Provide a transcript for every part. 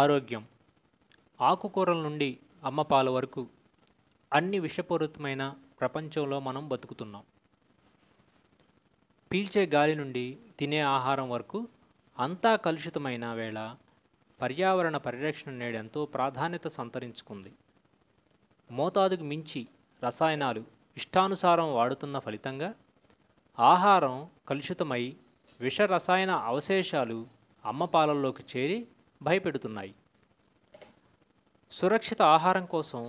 ఆరోగ్యం ఆకుకూరల నుండి అమ్మపాల వరకు అన్ని విషపూరితమైన ప్రపంచంలో మనం బతుకుతున్నాం పీల్చే గాలి నుండి తినే ఆహారం వరకు అంతా కలుషితమైన వేళ పర్యావరణ పరిరక్షణ నేడెంతో ప్రాధాన్యత సంతరించుకుంది మోతాదుకు మించి రసాయనాలు ఇష్టానుసారం వాడుతున్న ఫలితంగా ఆహారం కలుషితమై విష రసాయన అవశేషాలు అమ్మపాలల్లోకి చేరి భయపెడుతున్నాయి సురక్షిత ఆహారం కోసం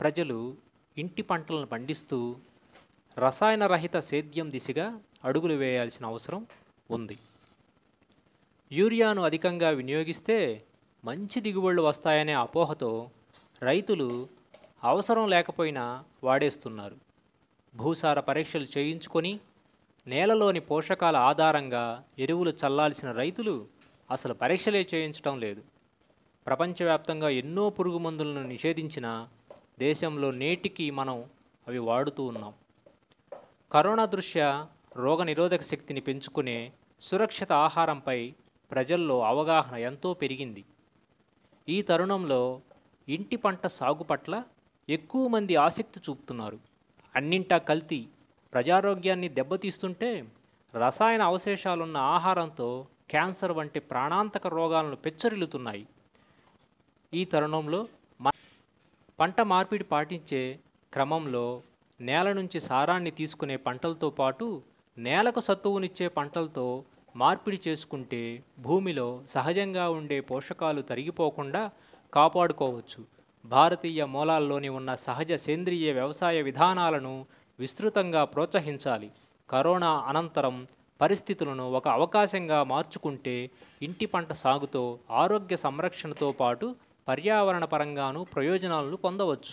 ప్రజలు ఇంటి పంటలను పండిస్తూ రసాయన రహిత సేద్యం దిశగా అడుగులు వేయాల్సిన అవసరం ఉంది యూరియాను అధికంగా వినియోగిస్తే మంచి దిగుబడులు వస్తాయనే అపోహతో రైతులు అవసరం లేకపోయినా వాడేస్తున్నారు భూసార పరీక్షలు చేయించుకొని నేలలోని పోషకాల ఆధారంగా ఎరువులు చల్లాల్సిన రైతులు అసలు పరీక్షలే చేయించడం లేదు ప్రపంచవ్యాప్తంగా ఎన్నో పురుగు మందులను నిషేధించినా దేశంలో నేటికి మనం అవి వాడుతూ ఉన్నాం కరోనా దృష్ట్యా రోగ నిరోధక శక్తిని పెంచుకునే సురక్షిత ఆహారంపై ప్రజల్లో అవగాహన ఎంతో పెరిగింది ఈ తరుణంలో ఇంటి పంట సాగు పట్ల ఎక్కువ మంది ఆసక్తి చూపుతున్నారు అన్నింటా కల్తీ ప్రజారోగ్యాన్ని దెబ్బతీస్తుంటే రసాయన అవశేషాలున్న ఆహారంతో క్యాన్సర్ వంటి ప్రాణాంతక రోగాలను పెచ్చరిల్లుతున్నాయి ఈ తరుణంలో పంట మార్పిడి పాటించే క్రమంలో నేల నుంచి సారాన్ని తీసుకునే పంటలతో పాటు నేలకు సత్తువునిచ్చే పంటలతో మార్పిడి చేసుకుంటే భూమిలో సహజంగా ఉండే పోషకాలు తరిగిపోకుండా కాపాడుకోవచ్చు భారతీయ మూలాల్లోని ఉన్న సహజ సేంద్రియ వ్యవసాయ విధానాలను విస్తృతంగా ప్రోత్సహించాలి కరోనా అనంతరం పరిస్థితులను ఒక అవకాశంగా మార్చుకుంటే ఇంటి పంట సాగుతో ఆరోగ్య సంరక్షణతో పాటు పర్యావరణ పరంగానూ ప్రయోజనాలను పొందవచ్చు